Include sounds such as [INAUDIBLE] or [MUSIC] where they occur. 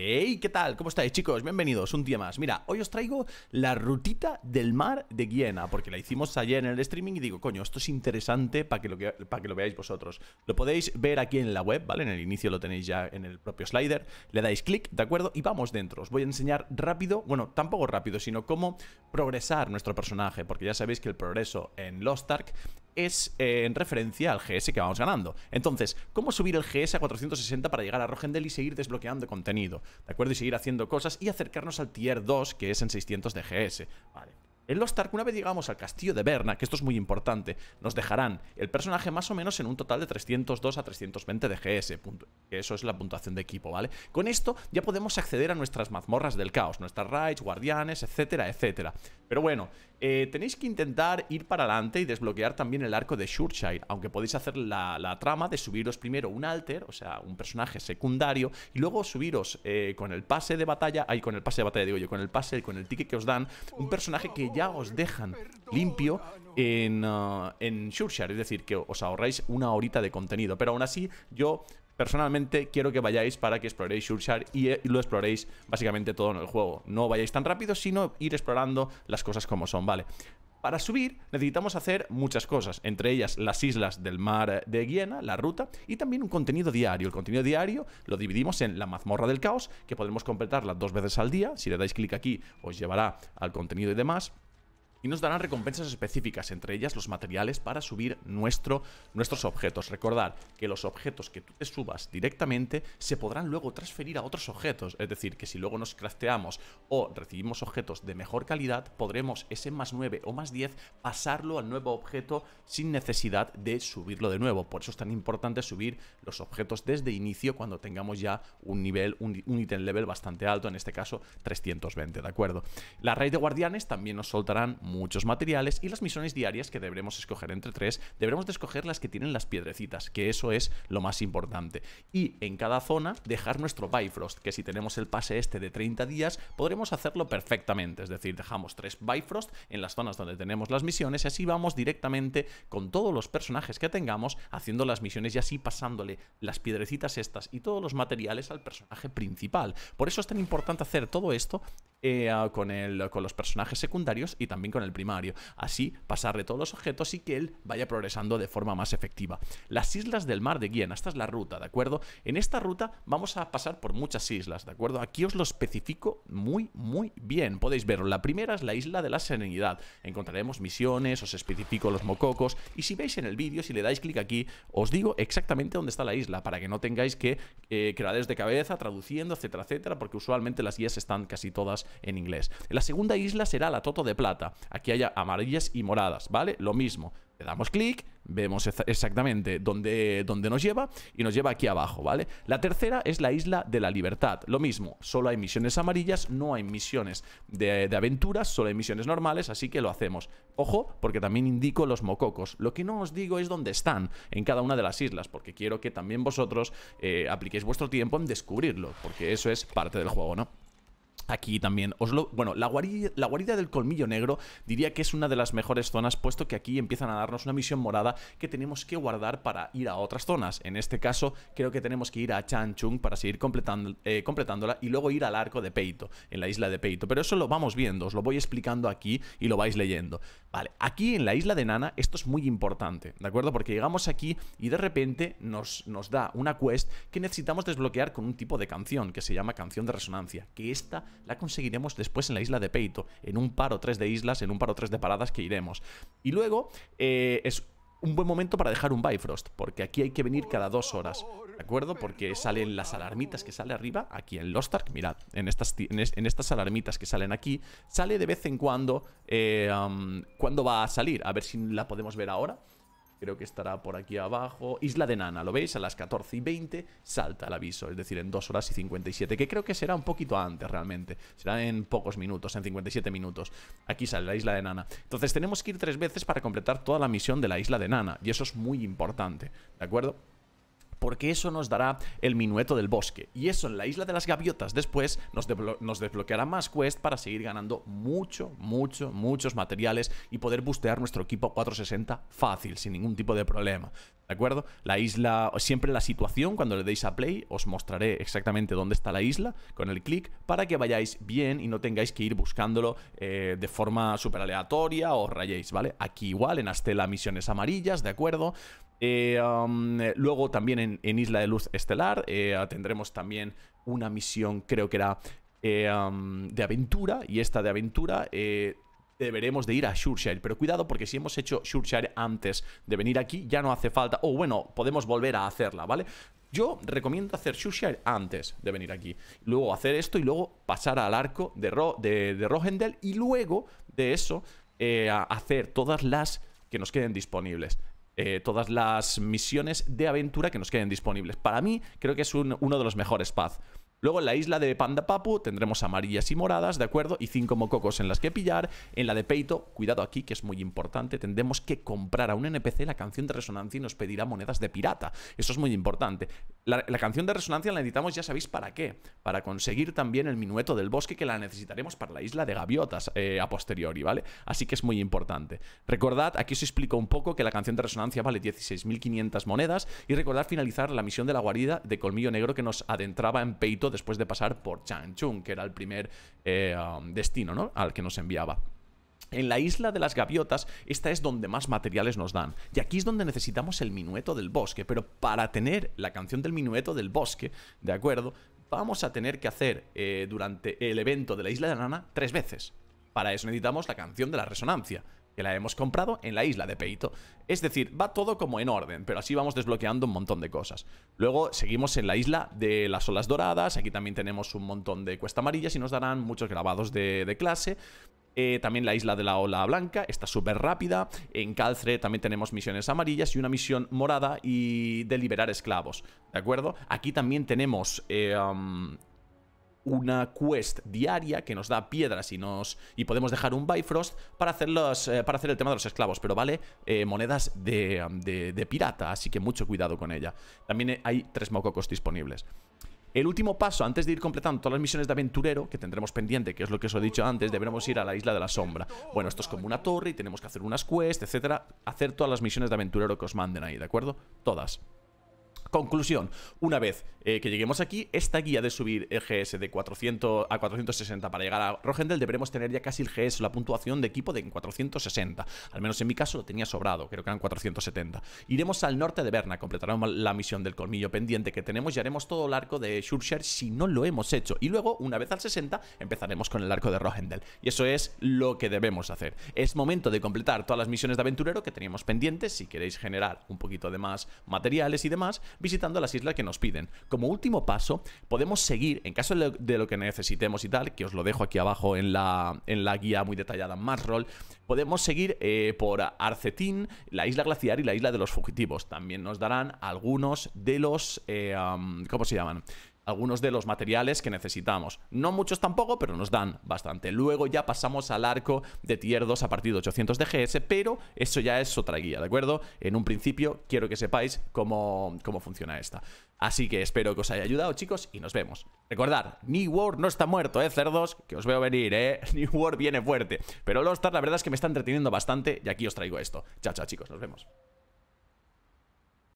Hey, ¿qué tal? ¿Cómo estáis, chicos? Bienvenidos un día más. Mira, hoy os traigo la rutita del mar de Guiena, porque la hicimos ayer en el streaming y digo, coño, esto es interesante para que, lo para que lo veáis vosotros. Lo podéis ver aquí en la web, ¿vale? En el inicio lo tenéis ya en el propio slider. Le dais clic, ¿de acuerdo? Y vamos dentro. Os voy a enseñar rápido, bueno, tampoco rápido, sino cómo progresar nuestro personaje, porque ya sabéis que el progreso en Lost Ark es eh, en referencia al GS que vamos ganando. Entonces, ¿cómo subir el GS a 460 para llegar a Rogendel y seguir desbloqueando contenido? ¿De acuerdo? Y seguir haciendo cosas y acercarnos al tier 2, que es en 600 de GS. Vale. En los Tark, una vez llegamos al castillo de Berna, que esto es muy importante, nos dejarán el personaje más o menos en un total de 302 a 320 de GS, punto, eso es la puntuación de equipo, ¿vale? Con esto ya podemos acceder a nuestras mazmorras del caos, nuestras raids, guardianes, etcétera, etcétera. Pero bueno, eh, tenéis que intentar ir para adelante y desbloquear también el arco de Shurshire, aunque podéis hacer la, trama de subiros primero un alter, o sea, un personaje secundario, y luego subiros eh, con el pase de batalla, ahí con el pase de batalla digo yo, con el pase, y con el ticket que os dan, un personaje que ya os dejan limpio en, ah, en es decir, que os ahorráis una horita de contenido, pero aún así yo personalmente quiero que vayáis para que exploréis Shurshar eh, y, lo exploréis básicamente todo en el juego. No vayáis tan rápido, sino ir explorando las cosas como son, ¿vale? Para subir necesitamos hacer muchas cosas, entre ellas las islas del mar eh, de Guiena, la ruta, y también un contenido diario. El contenido diario lo dividimos en la mazmorra del caos, que podremos completarla dos veces al día. Si le dais clic aquí os llevará al contenido y demás y nos darán recompensas específicas, entre ellas los materiales para subir nuestro, nuestros objetos. Recordar que los objetos que tú te subas directamente se podrán luego transferir a otros objetos, es decir, que si luego nos crafteamos o recibimos objetos de mejor calidad, podremos ese más 9 o más 10 pasarlo al nuevo objeto sin necesidad de subirlo de nuevo. Por eso es tan importante subir los objetos desde inicio cuando tengamos ya un nivel, un, ítem level bastante alto, en este caso 320, ¿de acuerdo? La raíz de guardianes también nos soltarán muchos materiales y las misiones diarias que deberemos escoger entre tres, debemos de escoger las que tienen las piedrecitas, que eso es lo más importante. Y en cada zona dejar nuestro Bifrost, que si tenemos el pase este de 30 días, podremos hacerlo perfectamente, es decir, dejamos tres Bifrost en las zonas donde tenemos las misiones y así vamos directamente con todos los personajes que tengamos haciendo las misiones y así pasándole las piedrecitas estas y todos los materiales al personaje principal. Por eso es tan importante hacer todo esto eh, con, el, con los personajes secundarios y también con el primario. Así pasarle todos los objetos y que él vaya progresando de forma más efectiva. Las islas del mar de Guiana, esta es la ruta, ¿de acuerdo? En esta ruta vamos a pasar por muchas islas, ¿de acuerdo? Aquí os lo especifico muy, muy bien. Podéis verlo. La primera es la isla de la serenidad. Encontraremos misiones, os especifico los mococos. Y si veis en el vídeo, si le dais clic aquí, os digo exactamente dónde está la isla para que no tengáis que eh, crear de cabeza, traduciendo, etcétera, etcétera, porque usualmente las guías están casi todas en inglés. La segunda isla será la Toto de Plata. Aquí hay amarillas y moradas, ¿vale? Lo mismo. Le damos clic, vemos exactamente dónde, nos lleva y nos lleva aquí abajo, ¿vale? La tercera es la Isla de la Libertad. Lo mismo, solo hay misiones amarillas, no hay misiones de, aventuras, solo hay misiones normales, así que lo hacemos. Ojo, porque también indico los mococos. Lo que no os digo es dónde están en cada una de las islas, porque quiero que también vosotros eh, apliquéis vuestro tiempo en descubrirlo, porque eso es parte del juego, ¿no? Aquí también, lo bueno, la guarida, la guarida del colmillo negro diría que es una de las mejores zonas, puesto que aquí empiezan a darnos una misión morada que tenemos que guardar para ir a otras zonas. En este caso, creo que tenemos que ir a chanchung para seguir completando, eh, completándola y luego ir al arco de Peito, en la isla de Peito. Pero eso lo vamos viendo, os lo voy explicando aquí y lo vais leyendo. Vale, aquí en la isla de Nana esto es muy importante, ¿de acuerdo? Porque llegamos aquí y de repente nos, nos da una quest que necesitamos desbloquear con un tipo de canción que se llama canción de resonancia, que esta la conseguiremos después en la isla de Peito, en un par o tres de islas, en un par o tres de paradas que iremos. Y luego eh, es un buen momento para dejar un Bifrost, porque aquí hay que venir cada dos horas. ¿De acuerdo? Porque salen las alarmitas que sale arriba, aquí en Lostark mirad, en estas, en estas alarmitas que salen aquí, sale de vez en cuando eh, cuando va a salir, a ver si la podemos ver ahora. Creo que estará por aquí abajo. Isla de Nana, ¿lo veis? A las 14 y 20 salta el aviso, es decir, en 2 horas y 57, que creo que será un poquito antes realmente. Será en pocos minutos, en 57 minutos. Aquí sale la Isla de Nana. Entonces tenemos que ir tres veces para completar toda la misión de la Isla de Nana, y eso es muy importante, ¿de acuerdo? porque eso nos dará el minueto del bosque. Y eso en la isla de las gaviotas después nos, desbloqueará más quest para seguir ganando mucho, mucho, muchos materiales y poder bustear nuestro equipo 460 fácil, sin ningún tipo de problema. ¿De acuerdo? La isla, siempre la situación, cuando le deis a play, os mostraré exactamente dónde está la isla con el clic para que vayáis bien y no tengáis que ir buscándolo eh, de forma súper aleatoria o rayéis, ¿vale? Aquí igual, en Astela Misiones Amarillas, ¿de acuerdo? Eh, luego también en, Isla de Luz Estelar eh, tendremos también una misión, creo que era de aventura, y esta de aventura deberemos de ir a Shurshire. Pero cuidado porque si hemos hecho Shurshire antes de venir aquí, ya no hace falta. O bueno, podemos volver a hacerla, ¿vale? Yo recomiendo hacer Shurshire antes de venir aquí. Luego hacer esto y luego pasar al arco de, Rohendel. Y luego de eso, eh, hacer todas las que nos queden disponibles. Eh, todas las misiones de aventura que nos queden disponibles. Para mí, creo que es uno de los mejores paths. Luego en la isla de Pandapapu tendremos amarillas y moradas, ¿de acuerdo? Y cinco mococos en las que pillar. En la de Peito, cuidado aquí, que es muy importante, tendremos que comprar a un NPC la canción de resonancia y nos pedirá monedas de pirata. Eso es muy importante. La, canción de resonancia la necesitamos, ya sabéis, ¿para qué? Para conseguir también el minueto del bosque que la necesitaremos para la isla de gaviotas eh, a posteriori, ¿vale? Así que es muy importante. Recordad, aquí os explico un poco que la canción de resonancia vale 16.500 monedas y recordad finalizar la misión de la guarida de Colmillo Negro que nos adentraba en Peito después de pasar por Changchun, que era el primer eh, um, destino, ¿no? Al que nos enviaba. En la isla de las gaviotas, esta es donde más materiales nos dan. Y aquí es donde necesitamos el minueto del bosque. Pero para tener la canción del minueto del bosque, ¿de acuerdo? Vamos a tener que hacer eh, durante el evento de la isla de la nana tres veces. Para eso necesitamos la canción de la resonancia, que la hemos comprado en la isla de Peito. Es decir, va todo como en orden, pero así vamos desbloqueando un montón de cosas. Luego seguimos en la isla de las olas doradas, aquí también tenemos un montón de cuesta amarillas y nos darán muchos grabados de clase. Eh, también la isla de la ola blanca, está súper rápida. En Calcre también tenemos misiones amarillas y una misión morada y de liberar esclavos, ¿de acuerdo? Aquí también tenemos eh, una quest diaria que nos da piedras y nos y podemos dejar un Bifrost para hacer, eh, para hacer el tema de los esclavos, pero vale monedas de, de, pirata, así que mucho cuidado con ella. También hay tres mococos disponibles. El último paso, antes de ir completando todas las misiones de aventurero, que tendremos pendiente, que es lo que os he dicho antes, deberemos ir a la isla de la sombra. Bueno, esto es como una torre y tenemos que hacer unas quests, etcétera. Hacer todas las misiones de aventurero que os manden ahí, ¿de acuerdo? Todas. Conclusión, una vez eh, que lleguemos aquí, esta guía de subir GS de 400 a 460 para llegar a Rohendel, deberemos tener ya casi el GS, la puntuación de equipo de 460. Al menos en mi caso lo tenía sobrado, creo que eran 470. Iremos al norte de Berna, completaremos la misión del colmillo pendiente que tenemos y haremos todo el arco de Share si no lo hemos hecho. Y luego, una vez al 60, empezaremos con el arco de Rohendel. Y eso es lo que debemos hacer. Es momento de completar todas las misiones de aventurero que teníamos pendientes. Si queréis generar un poquito de más materiales y demás, visitando las islas que nos piden. Como último paso, podemos seguir, en caso de lo que necesitemos y tal, que os lo dejo aquí abajo en la, en la guía muy detallada en Roll. podemos seguir eh, por Arcetín, la isla glaciar y la isla de los fugitivos. También nos darán algunos de los... Eh, ¿Cómo se llaman? algunos de los materiales que necesitamos. No muchos tampoco, pero nos dan bastante. Luego ya pasamos al arco de tier 2 a partir de 800 de GS, pero eso ya es otra guía, ¿de acuerdo? En un principio quiero que sepáis cómo, cómo funciona esta. Así que espero que os haya ayudado, chicos, y nos vemos. Recordad, New World no está muerto, ¿eh, cerdos? Que os veo venir, ¿eh? [LAUGHS] New World viene fuerte. Pero Lostar, la verdad es que me está entreteniendo bastante y aquí os traigo esto. Chao, chao, chicos, nos vemos.